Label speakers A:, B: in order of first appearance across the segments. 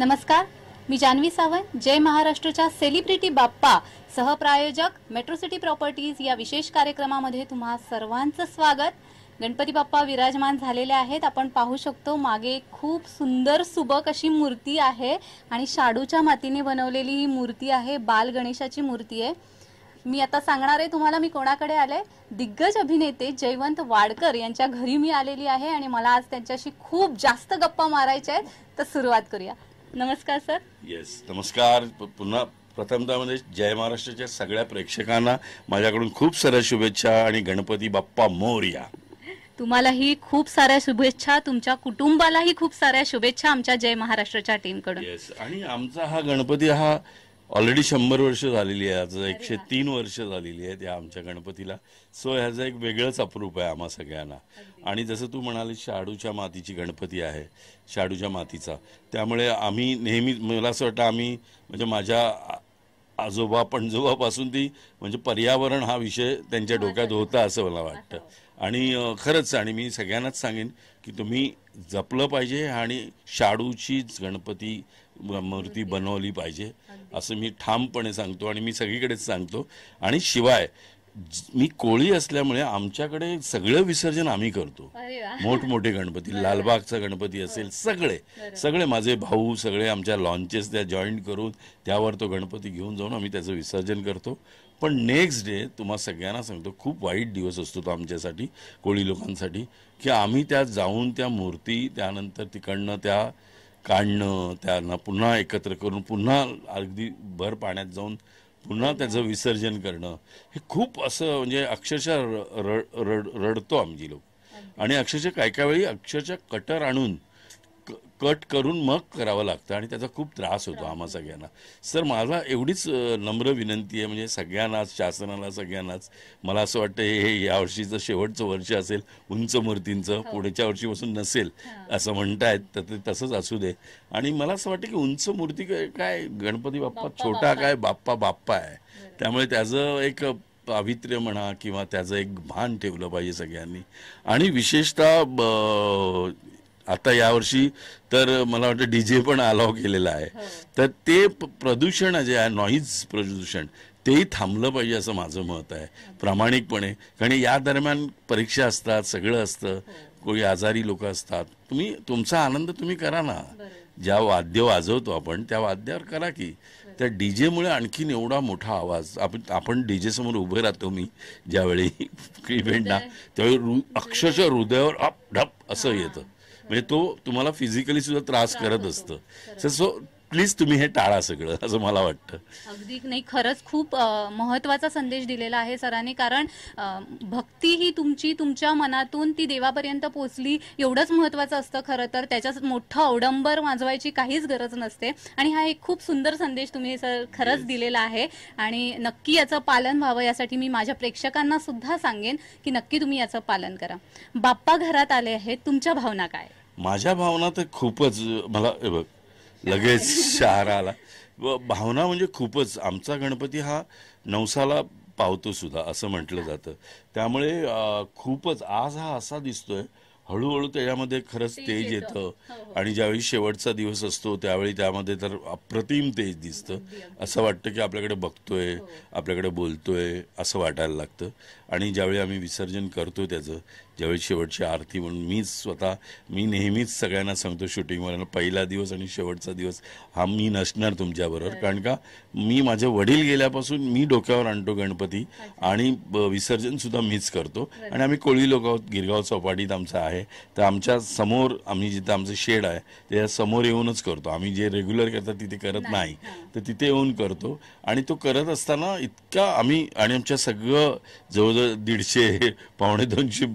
A: नमस्कार मी जान्हवी सावंत जय महाराष्ट्रच्या सेलिब्रिटी बाप्पा सहप्रायोजक मेट्रो सिटी प्रॉपर्टीज या विशेष कार्यक्रमामध्ये तुम्हा सर्वांचं स्वागत गणपती बाप्पा विराजमान झालेले आहेत आपण पाहू शकतो मागे खूप सुंदर सुबक अशी मूर्ती आहे आणि शाडूच्या मातीने बनवलेली ही मूर्ती आहे बाल गणेशाची मूर्ती आहे मी आता सांगणार आहे तुम्हाला मी कोणाकडे आले दिग्गज अभिनेते जयवंत वाडकर यांच्या घरी मी आलेली आहे आणि मला आज त्यांच्याशी खूप जास्त गप्पा मारायच्या आहेत तर सुरुवात करूया नमस्कार सर
B: येस नमस्कार पुन्हा प्रथमतः म्हणजे जय महाराष्ट्राच्या सगळ्या प्रेक्षकांना माझ्याकडून खूप साऱ्या शुभेच्छा आणि गणपती बाप्पा मोर्या
A: तुम्हालाही खूप साऱ्या शुभेच्छा तुमच्या कुटुंबालाही खूप साऱ्या शुभेच्छा आमच्या जय महाराष्ट्राच्या टीमकडून येस आणि
B: आमचा हा गणपती हा ऑलरेडी शंभर वर्ष झालेली आहे आज एकशे तीन वर्ष झालेली आहेत या आमच्या गणपतीला सो ह्याचं एक वेगळंच अप्रूप आहे आम्हा सगळ्यांना आणि जसं तू म्हणाली शाडूच्या मातीची गणपती आहे शाडूच्या मातीचा त्यामुळे आम्ही नेहमी मला असं वाटतं आम्ही म्हणजे माझ्या आजोबा पणजोबापासून ती म्हणजे पर्यावरण हा विषय त्यांच्या डोक्यात होता असं मला वाटतं आणि खरंच आणि मी सगळ्यांनाच सांगेन की तुम्ही जपलं पाहिजे आणि शाडूचीच गणपती मूर्ती बनवली पाहिजे असं मी ठामपणे सांगतो आणि मी सगळीकडेच सांगतो आणि शिवाय मी कोळी असल्यामुळे आमच्याकडे सगळं विसर्जन आम्ही करतो मोठमोठे गणपती लालबागचा गणपती हो. असेल सगळे सगळे माझे भाऊ सगळे आमच्या लॉन्चेस त्या जॉईंट करून त्यावर तो गणपती घेऊन जाऊन आम्ही त्याचं विसर्जन करतो पण नेक्स्ट डे तुम्हा सगळ्यांना सांगतो खूप वाईट दिवस असतो तो आमच्यासाठी कोळी लोकांसाठी की आम्ही त्या जाऊन त्या मूर्ती त्यानंतर तिकडनं त्या काढणं त्यांना पुन्हा एकत्र करून पुन्हा अगदी भर पाण्यात जाऊन पुन्हा त्याचं विसर्जन करणं हे खूप असं म्हणजे अक्षरशः रड रडतो आमची लोक आणि अक्षरशः काय काय वेळी अक्षरशः कटर आणून कट करून मग करावं लागतं आणि त्याचा खूप त्रास होतो आम्हा सगळ्यांना सर माझा एवढीच नम्र विनंती आहे म्हणजे सगळ्यांनाच शासनाला सगळ्यांनाच मला असं वाटतं हे यावर्षीचं शेवटचं वर्ष असेल उंच मूर्तींचं हो. पुढच्या वर्षीपासून नसेल असं म्हणतायत तर ते तसंच असू दे आणि मला असं वाटतं की उंच मूर्ती काय गणपती बाप्पा छोटा काय बाप्पा बाप्पा आहे त्यामुळे त्याचं एक पावित्र्य म्हणा किंवा त्याचं एक भान ठेवलं पाहिजे सगळ्यांनी आणि विशेषतः आता यावर्षी तर मला वाटतं डी जे पण अलाव केलेला आहे हो. तर ते प्रदूषण जे आहे नॉईज प्रदूषण तेही थांबलं पाहिजे असं माझं मत आहे प्रामाणिकपणे कारण या दरम्यान परीक्षा असतात सगळं असतं हो. कोणी आजारी लोक असतात तुम्ही तुमचा आनंद तुम्ही करा ना ज्या वाद्य वाजवतो आपण त्या वाद्यावर करा की त्या डी जेमुळे आणखीन एवढा मोठा आवाज आपण आपण डी समोर उभे राहतो मी ज्यावेळी इव्हेंटना म्हणजे त्यावेळी अक्षरशः हृदयावर अप ढप असं येतं म्हणजे तो तुम्हाला फिजिकली सुद्धा त्रास करत असतो सो प्लीज तुम्ही हे टाळा सगळं असं मला वाटतं
A: अगदी नाही खरंच खूप महत्वाचा संदेश दिलेला आहे सरांनी कारण भक्ती ही तुमची तुमच्या मनातून ती देवापर्यंत पोचली एवढंच महत्वाचं असतं खरं तर त्याच्यात मोठं अवडंबर वाजवायची काहीच गरज नसते आणि हा एक खूप सुंदर संदेश तुम्ही सर खरंच दिलेला आहे आणि नक्की याचं पालन व्हावं यासाठी मी माझ्या प्रेक्षकांना सुद्धा सांगेन की नक्की तुम्ही याचं पालन करा बाप्पा घरात आले आहेत तुमच्या भावना काय
B: माझ्या भावना तर खूपच मला बघ लगेच शहराला आला भावना म्हणजे खूपच आमचा गणपती हा नवसाला पावतो सुद्धा असं म्हटलं जातं त्यामुळे खूपच आज हा असा दिसतोय हळूहळू त्याच्यामध्ये खरंच तेज येतं हो, हो. आणि ज्यावेळी शेवटचा दिवस असतो त्यावेळी त्यामध्ये तर अप्रतिम तेज दिसतं असं वाटतं की आपल्याकडे बघतोय हो. आपल्याकडे बोलतोय असं वाटायला लागतं आणि ज्यावेळी आम्ही विसर्जन करतो त्याचं ज्यावेळी शेवटची आरती म्हणून मीच स्वतः मी नेहमीच सगळ्यांना सांगतो शूटिंगवर पहिला दिवस आणि शेवटचा दिवस हा मी नसणार तुमच्याबरोबर कारण का मी माझे वडील गेल्यापासून मी डोक्यावर आणतो गणपती आणि विसर्जनसुद्धा मीच करतो आणि आम्ही कोळी लोक गिरगाव चौपाटीत आमचं आहे आहे तर आमच्या समोर आम्ही जिथं आमचं शेड आहे त्या समोर येऊनच करतो आम्ही जे रेग्युलर करतात तिथे करत नाही तर तिथे येऊन करतो आणि तो करत असताना इतका आम्ही आणि आमच्या सगळं जवळजवळ दीडशे पावणे दोनशे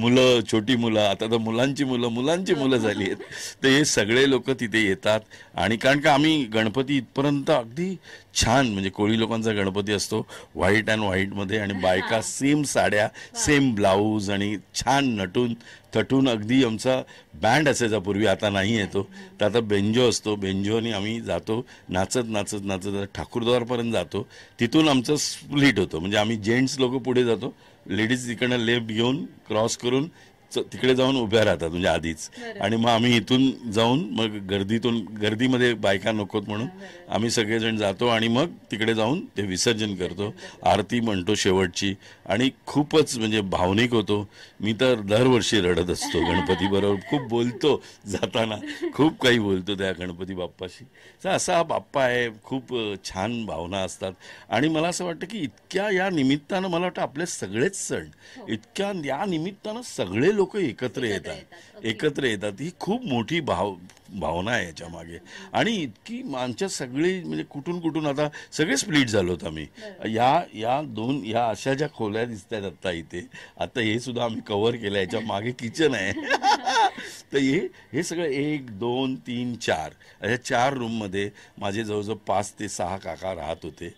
B: मुलं छोटी मुलं आता तर मुलांची मुलं मुलांची मुलं झाली आहेत तर हे सगळे लोक तिथे येतात आणि कारण का आम्ही गणपती इथपर्यंत अगदी छान म्हणजे कोळी लोकांचा गणपती असतो व्हाईट अँड व्हाईटमध्ये आणि बायका सेम साड्या सेम ब्लाऊज आणि छान नटून थटून अगदी आमचा बँड असायचा पूर्वी आता नाही येतो तर आता बेंजो असतो बेंजोनी आम्ही जातो नाचत नाचत नाचत ठाकूरद्वारपर्यंत जातो तिथून आमचं स्प्लिट होतं म्हणजे आम्ही जेंट्स लोक पुढे जातो लेडीज तिकडनं लेफ्ट घेऊन क्रॉस करून तिकडे जाऊन उभ्या राहतात म्हणजे आधीच आणि मग आम्ही इथून जाऊन मग गर्दीतून गर्दीमध्ये बायका नकोत म्हणून आम्ही सगळेजण जातो आणि मग तिकडे जाऊन ते विसर्जन करतो आरती म्हणतो शेवटची आणि खूपच म्हणजे भावनिक होतो मी तर दरवर्षी रडत असतो गणपतीबरोबर खूप बोलतो जाताना खूप काही बोलतो त्या गणपती बाप्पाशी तर असा हा बाप्पा आहे खूप छान भावना असतात आणि मला असं वाटतं की इतक्या या निमित्तानं मला वाटतं आपले सगळेच सण हो. इतक्या या निमित्तानं सगळे लोक एकत्र येतात एकत्र येतात ही खूप मोठी भाव भावना आहे याच्या मागे आणि इतकी आमच्या सगळी म्हणजे कुठून कुठून आता सगळे स्प्लिट झालो होतो आम्ही या या दोन या अशा ज्या खोल्या दिसतात आत्ता इथे आता हे सुद्धा आम्ही कव्हर केलं याच्या मागे किचन आहे तर हे हे सगळं एक दोन तीन चार अशा चार रूममध्ये माझे जवळजवळ पाच ते सहा काका राहत होते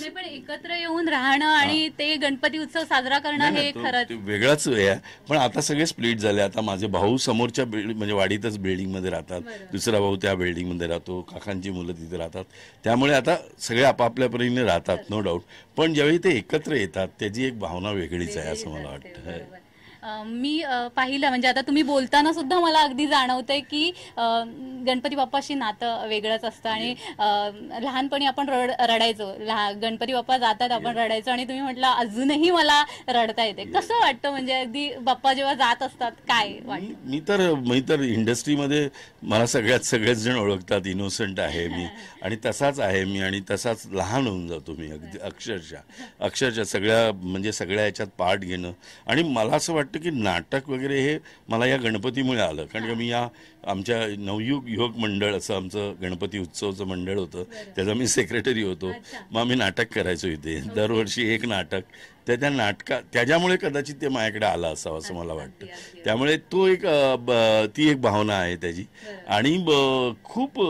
A: नाही एकत्र येऊन राहणं आणि ते गणपती उत्सव साजरा करणं हे खरंच
B: वेगळाच वेळ पण आता सगळे स्प्लिट झाले आता माझे भाऊ समोरच्या बिल्डिंग म्हणजे वाडीतच बिल्डिंग मध्ये राहतात दुसरा भाऊ त्या बिल्डिंगमध्ये राहतो काकांची मुलं तिथे राहतात त्यामुळे आता सगळे आपापल्या परीने राहतात नो डाऊट पण ज्यावेळी ते एकत्र येतात त्याची एक भावना वेगळीच आहे असं मला वाटतं
A: मी पाहिलं म्हणजे आता तुम्ही बोलताना सुद्धा मला अगदी जाणवतंय की गणपती बाप्पाशी नातं वेगळंच असतं आणि लहानपणी आपण रड रडायचो गणपती बाप्पा जातात आपण रडायचो आणि तुम्ही म्हटलं अजूनही मला रडता येते कसं वाटतं म्हणजे अगदी बाप्पा जेव्हा जात असतात काय मी
B: तर मी तर इंडस्ट्रीमध्ये मला सगळ्यात सगळेच जण ओळखतात इनोसंट आहे मी आणि तसाच आहे मी आणि तसाच लहान होऊन जातो मी अगदी अक्षरशः अक्षरशः सगळ्या म्हणजे सगळ्या ह्याच्यात पाठ घेणं आणि मला असं वाटतं वाटतं की नाटक वगैरे हे मला या गणपतीमुळे आलं कारण का मी या आमच्या नवयुग युवक मंडळ असं आमचं गणपती उत्सवचं मंडळ होतं त्याचा मी सेक्रेटरी होतो मग आम्ही नाटक करायचो इथे दरवर्षी एक नाटक तर त्या नाटका त्याच्यामुळे कदाचित ते माझ्याकडे आलं असावं असं मला वाटतं त्यामुळे तो एक ती एक भावना आहे त्याची आणि खूप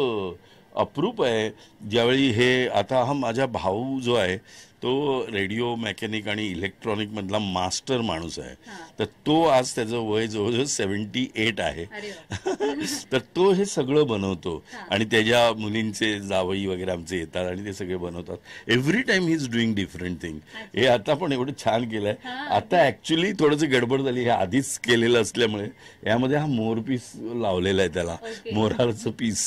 B: अप्रूप आहे ज्यावेळी हे आता हा माझा भाऊ जो आहे तो रेडिओ मेकॅनिक आणि इलेक्ट्रॉनिक मधला मास्टर माणूस आहे तर तो आज त्याचं वय जवळजवळ सेवन्टी एट आहे तर तो हे सगळं बनवतो आणि त्याच्या मुलींचे जावई वगैरे आमचे येतात आणि ते सगळे बनवतात every time he is doing different thing हे आता पण एवढं छान केलंय आता ऍक्च्युली थोडंसं गडबड झाली हे आधीच केलेलं असल्यामुळे यामध्ये हा पीस लावलेला आहे त्याला मोराचं पीस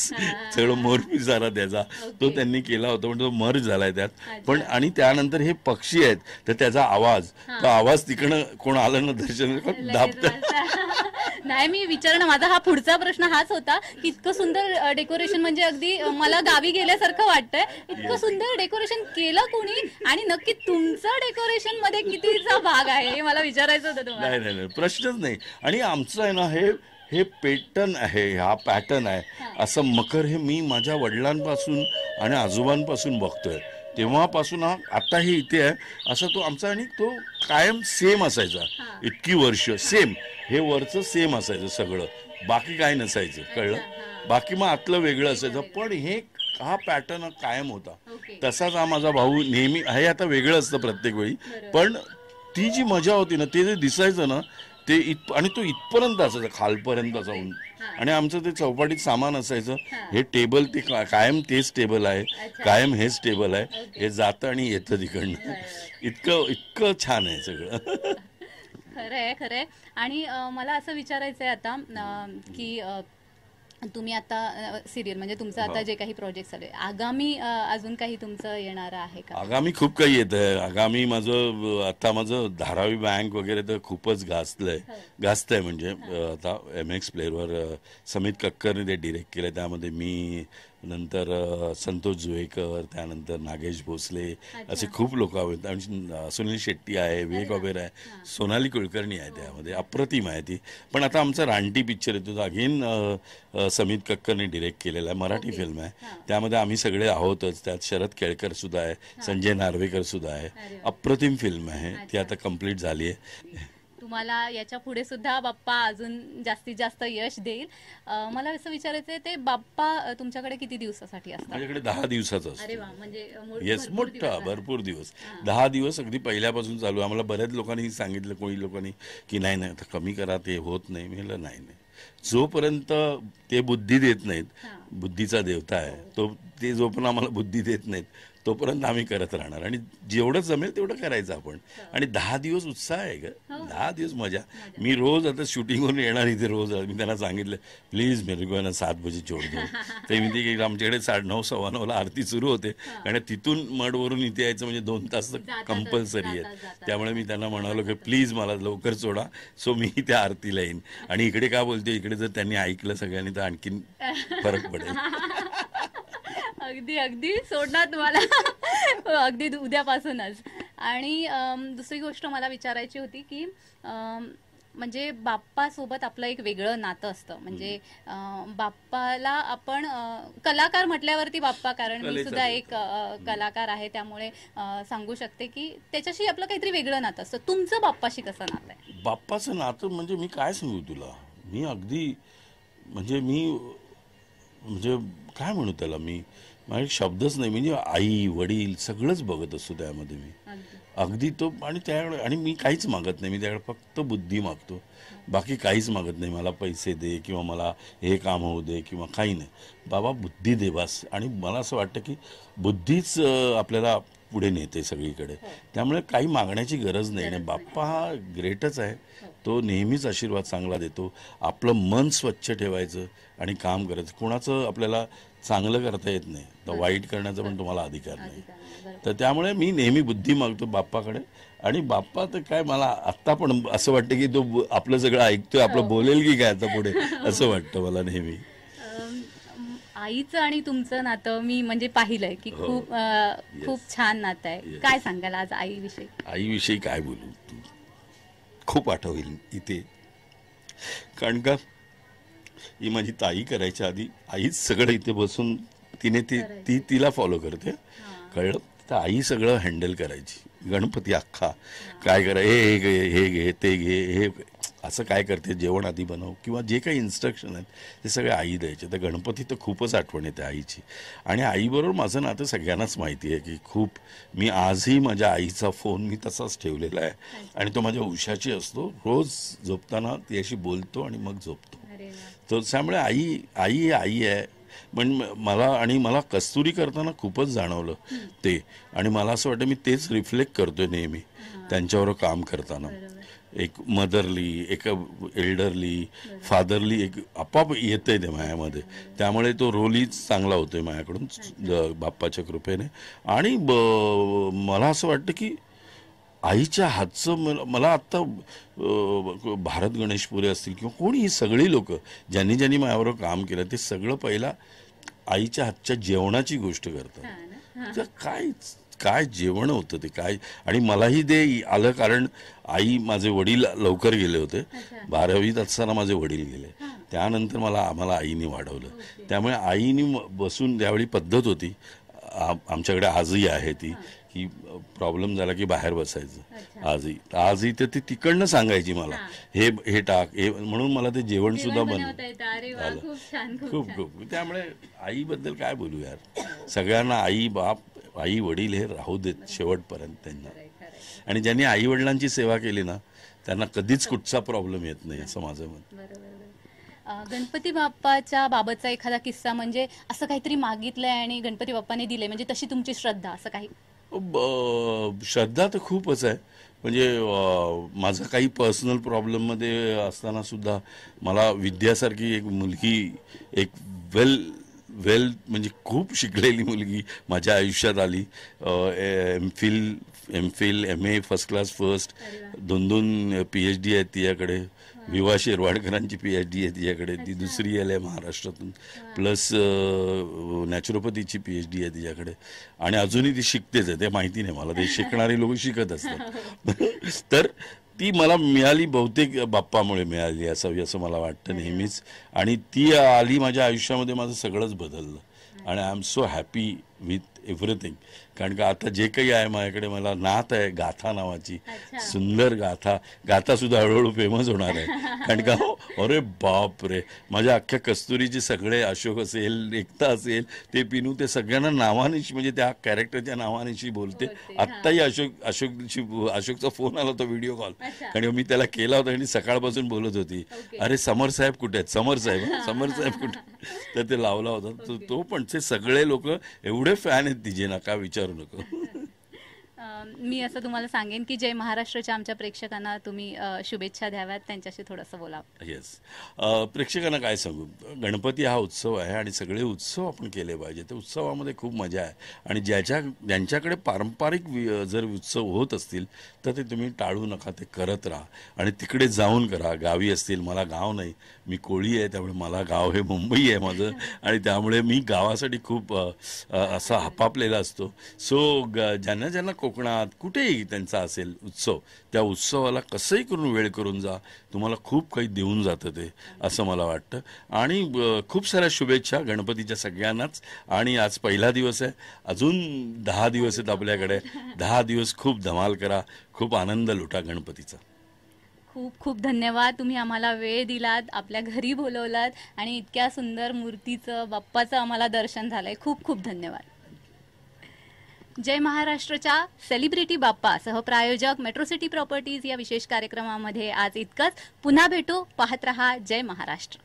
B: सगळं मोरपीस आला त्याचा तो त्यांनी केला होता म्हणजे तो मर झालाय त्यात पण आणि त्यानंतर नंतर हे पक्षी आहेत तर त्याचा आवाज तो आवाज तिकडं कोण आलं ना दर्शन दाबत
A: नाही मी विचारणं माझा हा पुढचा प्रश्न हाच होता की इतकं सुंदर डेकोरेशन म्हणजे अगदी मला गावी गेल्यासारखं वाटतंय इतकं सुंदर डेकोरेशन केलं कोणी आणि नक्की तुमचं डेकोरेशन मध्ये कितीचा भाग आहे हे मला विचारायचं होतं तुम्हाला नाही
B: नाही नाही प्रश्नच नाही आणि आमचं आहे ना हे हे पेटर्न आहे हा पॅटर्न आहे असं मकर हे मी माझ्या वडिलांपासून आणि आजोबांपासून बघतोय तेव्हापासून हा हे इथे आहे असा तो आमचा आणि तो कायम सेम असायचा इतकी वर्ष सेम हे वरचं सेम असायचं सगळं बाकी काय नसायचं कळलं बाकी मग आतलं वेगळं असायचं पण हे हा पॅटर्न कायम होता तसाच हा माझा भाऊ नेहमी हे आता वेगळं असतं प्रत्येक वेळी पण ती जी मजा होती ना ते जे दिसायचं ना ते इत आणि तो इथपर्यंत असायचा खालपर्यंत जाऊन आणि आमचं ते चौपाटीत सामान असायचं हे टेबल ते कायम तेच टेबल आहे कायम हेच टेबल आहे हे जातं आणि येतं तिकडनं इतकं इतकं छान आहे सगळं
A: खरं आहे खरं आणि मला असं विचारायचं आहे आता की तुम्ही आता सिरियल म्हणजे तुमचं आता हो. जे काही प्रोजेक्ट चालू आहे आगामी अजून काही तुमचं येणार आहे का
B: आगामी खूप काही येत आहे आगामी माझं आता माझं धारावी बँक वगैरे तर खूपच हो. घासत गाजतंय म्हणजे आता एम एक्स प्लेअरवर समित कक्करने ते डिरेक्ट केलं त्यामध्ये मी नंतर संतोष जुवेकर त्यानंतर नागेश भोसले असे खूप लोक आहेत आणि सुनील शेट्टी आहे विवेक ओबेर आहे सोनाली कुलकर्णी आहे त्यामध्ये हो. अप्रतिम आहे ती पण आता आमचा रानटी पिक्चर येतो अगेन समित कक्करने डिरेक्ट केलेला आहे मराठी फिल्म आहे त्यामध्ये आम्ही सगळे आहोतच त्यात शरद केळकर सुद्धा आहे संजय नार्वेकर सुद्धा आहे अप्रतिम फिल्म आहे ती आता कम्प्लीट झाली आहे
A: तुम्हाला याच्या पुढे सुद्धा बाप्पा अजून जास्तीत जास्त यश देईल मला असं विचारायचं ते बाप्पा तुमच्याकडे किती दिवसासाठी असतात माझ्याकडे दहा दिवसाच अरे वा म्हणजे मोठा
B: भरपूर दिवस दहा दिवस अगदी पहिल्यापासून चालू आहे. आम्हाला बऱ्याच लोकांनी सांगितलं कोणी लोकांनी की नाही नाही आता कमी करा ते होत नाही मी नाही नाही जोपर्यंत ते बुद्धी देत नाहीत बुद्धीचा देवता आहे तो ते जोपर्यंत आम्हाला बुद्धी देत नाहीत तोपर्यंत आम्ही करत राहणार आणि जेवढं जमेल तेवढं करायचं आपण आणि दहा दिवस उत्साह आहे ग हो. दहा दिवस मजा मी रोज आता शूटिंगवरून येणार इथे रोज मी त्यांना सांगितलं प्लीज मेरे सात बजे जोड दो ते मी ती आमच्याकडे साडे नऊ सव्वा नऊला आरती सुरू होते कारण तिथून मडवरून इथे यायचं म्हणजे दोन तास कंपल्सरी आहे त्यामुळे मी त्यांना म्हणालो की प्लीज मला लवकर सोडा सो मी त्या आरतीला येईन आणि इकडे का बोलते इकडे जर त्यांनी ऐकलं सगळ्यांनी तर आणखीन
A: फरक पडेल अगदी अगदी सोडणार तुम्हाला हो, अगदी उद्यापासूनच आणि दुसरी गोष्ट मला विचारायची होती की म्हणजे बाप्पासोबत आपलं एक वेगळं नातं असतं म्हणजे बाप्पाला आपण कलाकार म्हटल्यावरती बाप्पा कारण मी सुद्धा एक कलाकार आहे त्यामुळे सांगू शकते की त्याच्याशी आपलं काहीतरी वेगळं नातं असतं तुमचं बाप्पाशी कसं नातं आहे
B: बाप्पाचं नातं म्हणजे मी काय सांगू तुला मी अगदी म्हणजे मी म्हणजे काय म्हणू त्याला मी माझे शब्दच नाही म्हणजे आई वडील सगळंच बघत असतो त्यामध्ये मी अगदी तो आणि त्या आणि मी काहीच मागत नाही मी त्याकडे फक्त बुद्धी मागतो बाकी काहीच मागत नाही मला पैसे दे किंवा मला हे काम होऊ दे किंवा काही नाही बाबा बुद्धी दे बस आणि मला असं वाटतं की बुद्धीच आपल्याला पुढे नेते सगळीकडे हो. त्यामुळे काही मागण्याची गरज नाही आणि बाप्पा हा ग्रेटच आहे हो. तो नेहमीच आशीर्वाद चांगला देतो आपलं मन स्वच्छ ठेवायचं आणि काम करायचं कोणाचं आपल्याला चांगलं करता येत नाही तर वाईट करण्याचा पण तुम्हाला अधिकार नाही तर त्यामुळे मी नेहमी बुद्धी मागतो बाप्पाकडे आणि बाप्पा तर काय मला आत्ता पण असं वाटतं की तो आपलं सगळं ऐकतोय आपलं हो. बोलेल की काय आता पुढे असं वाटतं मला नेहमी
A: आईचं आणि तुमचं नातं मी म्हणजे पाहिलंय की हो. खूप खूप छान नातं आहे काय सांगाल आज आईविषयी
B: आईविषयी काय बोलू तू खूप आठवेल इथे कारण का ही माझी ताई करायच्या आधी आईच सगळं इथे बसून तिने ती ती तिला फॉलो करते कळलं तर आई सगळं हँडल करायची गणपती अख्खा काय करा हे घे हे घे ते घे हे असं काय करते जेवण आधी बनव किंवा जे काही इन्स्ट्रक्शन आहेत ते सगळे आई द्यायचे तर गणपती तर खूपच आठवण येते आईची आणि आईबरोबर माझं नातं सगळ्यांनाच माहिती आहे की खूप मी आजही माझ्या आईचा फोन मी तसाच ठेवलेला आहे आणि तो माझ्या उशाची असतो रोज झोपताना ती अशी बोलतो आणि मग झोपतो तर त्यामुळे आई आई आई आहे पण मला आणि मला कस्तुरी करताना खूपच जाणवलं ते आणि मला असं वाटतं मी तेच रिफ्लेक्ट करतोय नेहमी त्यांच्यावर काम करताना एक मदरली एक एल्डरली फादरली एक आपाप येतंय ते मायामध्ये त्यामुळे तो रोलही चांगला होतोय माझ्याकडून बाप्पाच्या कृपेने आणि मला असं वाटतं की आईच्या हातचं मला आत्ता भारत गणेशपुरे असतील किंवा कोणीही सगळी लोक ज्यांनी ज्यांनी माझ्यावर काम केलं ते सगळं पहिला आईच्या हातच्या जेवणाची गोष्ट करतात काय काय जेवण होतं ते काय आणि मलाही ते आलं कारण आई माझे वडील लवकर गेले होते बारावीत असताना माझे वडील गेले त्यानंतर मला आम्हाला आईने वाढवलं त्यामुळे आईने बसून त्यावेळी पद्धत होती आमच्याकडे आजही आहे ती की प्रॉब्लेम झाला की बाहेर बसायचं आजही आजही तर ती तिकडनं सांगायची मला हे हे टाक हे म्हणून मला ते जेवण सुद्धा आलं खूप खूप त्यामुळे आईबद्दल काय बोलू यार सगळ्यांना आई बाप आई वडील हे राहू देत शेवटपर्यंत त्यांना आणि ज्यांनी आई वडिलांची सेवा केली ना त्यांना कधीच कुठचा प्रॉब्लेम येत नाही असं माझं
A: मत गणपती बाप्पाच्या बाबतचा एखादा किस्सा म्हणजे असं काहीतरी मागितलंय आणि गणपती बाप्पाने दिले म्हणजे तशी तुमची श्रद्धा असं काही
B: श्रद्धा तर खूपच आहे म्हणजे माझा काही पर्सनल प्रॉब्लेममध्ये असताना सुद्धा मला विद्यासारखी एक मुलगी एक वेल वेल म्हणजे खूप शिकलेली मुलगी माझ्या आयुष्यात आली M Phil M Phil M A first class first दोन दोन पी एच डी आहेत तिच्याकडे विवा शिरवाडकरांची पी एच डी आहे तिच्याकडे ती दुसरी आली आहे महाराष्ट्रातून प्लस नॅचरोपॅथीची पी एच डी आहे तिच्याकडे आणि अजूनही ती शिकतेच आहे ते माहिती नाही मला ते शिकणारे लोक शिकत असतात तर ती मला मिळाली बहुतेक बाप्पामुळे मिळाली असावी असं मला वाटतं नेहमीच आणि ती आली माझ्या आयुष्यामध्ये माझं सगळंच बदललं आणि I am so happy with everything कारण का आता जे काही आहे माझ्याकडे मला नात आहे गाथा नावाची सुंदर गाथा सुद्धा हळूहळू फेमस होणार आहे कारण का हो, अरे बाप रे माझ्या अख्ख्या कस्तुरीचे सगळे अशोक असेल एकता असेल ते पिनू ते सगळ्यांना नावानिशी म्हणजे त्या कॅरेक्टरच्या नावानिशी बोलते आत्ताही अशोक अशोकशी अशोकचा फोन आला होता व्हिडिओ कॉल कारण मी त्याला केला होता आणि सकाळपासून बोलत होती अरे समर साहेब कुठे आहेत समर साहेब समर साहेब कुठे तर ते लावला होता तो पण ते सगळे लोक एवढे आहेत तिचे नका विचारू नको
A: मी असं तुम्हाला सांगेन की जय महाराष्ट्राच्या आमच्या प्रेक्षकांना तुम्ही शुभेच्छा द्याव्यात त्यांच्याशी थोडंसं बोलावं
B: येस प्रेक्षकांना काय सांगू गणपती हा उत्सव आहे आणि सगळे उत्सव आपण केले पाहिजे त्या उत्सवामध्ये खूप मजा आहे आणि ज्याच्या ज्यांच्याकडे पारंपरिक जर उत्सव होत असतील तर ते तुम्ही टाळू नका ते करत राहा आणि तिकडे जाऊन करा गावी असतील मला गाव नाही मी कोळी आहे त्यामुळे मला गाव हे मुंबई आहे माझं आणि त्यामुळे मी गावासाठी खूप असा हपापलेला असतो सो ज्यांना ज्यांना कोकणात कुठेही त्यांचा असेल उत्सव त्या उत्सवाला कसंही करून वेळ करून जा तुम्हाला खूप काही देऊन जातं ते असं मला वाटतं आणि खूप साऱ्या शुभेच्छा गणपतीच्या सगळ्यांनाच आणि आज पहिला दिवस आहे अजून दहा दिवस आहेत आपल्याकडे दहा दिवस खूप धमाल करा खूप आनंद लुटा गणपतीचा
A: खूप खूप धन्यवाद तुम्ही आम्हाला वेळ दिलात आपल्या घरी बोलवलात आणि इतक्या सुंदर मूर्तीचं बाप्पाचं आम्हाला दर्शन झालंय खूप खूप धन्यवाद जय महाराष्ट्रच्या सेलिब्रिटी बाप्पा सहप्रायोजक मेट्रो सिटी प्रॉपर्टीज या विशेष कार्यक्रमामध्ये आज इतकंच पुन्हा भेटू पाहत रहा जय महाराष्ट्र